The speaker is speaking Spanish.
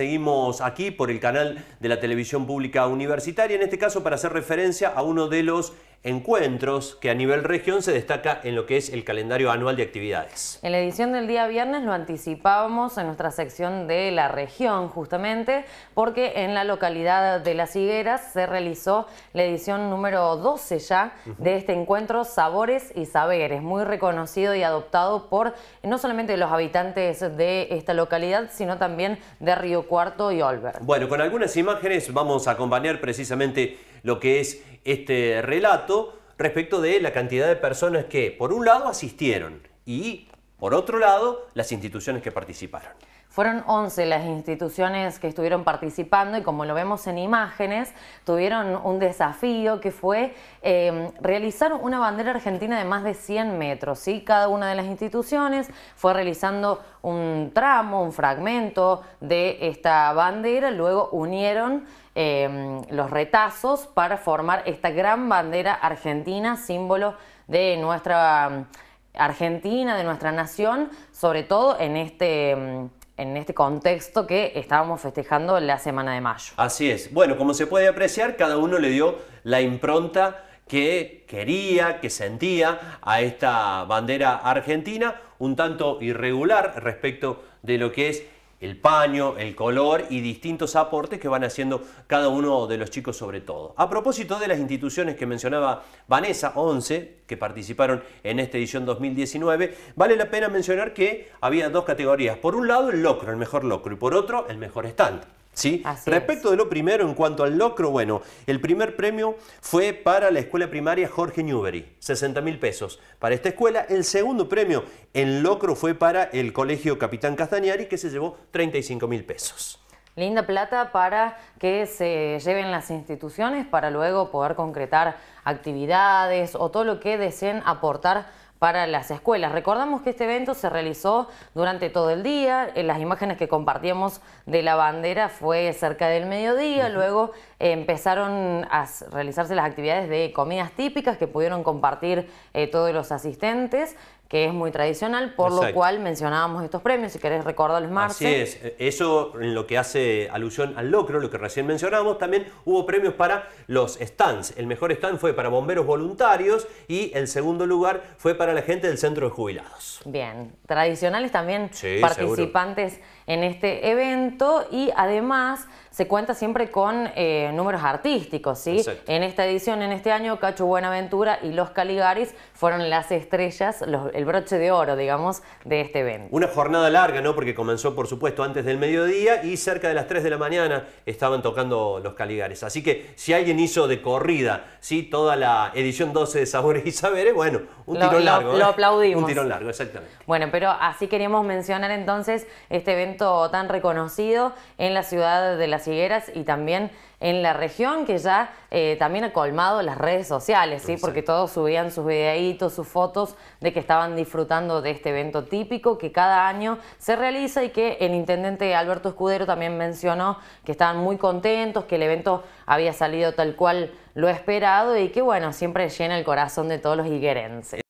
seguimos aquí por el canal de la televisión pública universitaria, en este caso para hacer referencia a uno de los encuentros que a nivel región se destaca en lo que es el calendario anual de actividades. En la edición del día viernes lo anticipábamos en nuestra sección de la región justamente porque en la localidad de Las Higueras se realizó la edición número 12 ya de este encuentro Sabores y Saberes, muy reconocido y adoptado por no solamente los habitantes de esta localidad sino también de Río Cuarto y Olver. Bueno, con algunas imágenes vamos a acompañar precisamente lo que es este relato respecto de la cantidad de personas que, por un lado, asistieron y por otro lado, las instituciones que participaron. Fueron 11 las instituciones que estuvieron participando y como lo vemos en imágenes, tuvieron un desafío que fue eh, realizar una bandera argentina de más de 100 metros. Y Cada una de las instituciones fue realizando un tramo, un fragmento de esta bandera, luego unieron eh, los retazos para formar esta gran bandera argentina, símbolo de nuestra Argentina, de nuestra nación, sobre todo en este, mm, en este contexto que estábamos festejando la semana de mayo. Así es. Bueno, como se puede apreciar, cada uno le dio la impronta que quería, que sentía a esta bandera argentina, un tanto irregular respecto de lo que es el paño, el color y distintos aportes que van haciendo cada uno de los chicos sobre todo. A propósito de las instituciones que mencionaba Vanessa, 11, que participaron en esta edición 2019, vale la pena mencionar que había dos categorías. Por un lado el locro, el mejor locro, y por otro el mejor stand. ¿Sí? Respecto de lo primero, en cuanto al locro, bueno, el primer premio fue para la escuela primaria Jorge Newbery, 60 mil pesos para esta escuela. El segundo premio en locro fue para el colegio Capitán Castañari, que se llevó 35 mil pesos. Linda plata para que se lleven las instituciones para luego poder concretar actividades o todo lo que deseen aportar para las escuelas. Recordamos que este evento se realizó durante todo el día, en eh, las imágenes que compartíamos de la bandera fue cerca del mediodía, luego empezaron a realizarse las actividades de comidas típicas que pudieron compartir eh, todos los asistentes que es muy tradicional, por lo cual mencionábamos estos premios, si querés recordarles Marce. Así es, e-, eso en lo que hace alusión al locro, lo que recién mencionábamos, también hubo premios para los stands. El mejor stand fue para bomberos voluntarios y el segundo lugar fue para la gente del centro de jubilados. Bien, tradicionales también participantes en este evento y además se cuenta siempre con eh, números artísticos, ¿sí? En esta edición, en este año, Cacho Buenaventura y los Caligaris fueron las estrellas, el broche de oro, digamos, de este evento. Una jornada larga, ¿no? Porque comenzó, por supuesto, antes del mediodía y cerca de las 3 de la mañana estaban tocando los Caligaris. Así que si alguien hizo de corrida, ¿sí? Toda la edición 12 de Sabores y Saberes, bueno, un tirón largo. ¿eh? aplaudimos. Un tirón largo, exactamente. Bueno, pero así queríamos mencionar entonces este evento tan reconocido en la ciudad de Las Higueras y también en la región que ya eh, también ha colmado las redes sociales, ¿sí? porque todos subían sus videitos, sus fotos de que estaban disfrutando de este evento típico que cada año se realiza y que el intendente Alberto Escudero también mencionó que estaban muy contentos, que el evento había salido tal cual lo esperado y que bueno, siempre llena el corazón de todos los higuerenses.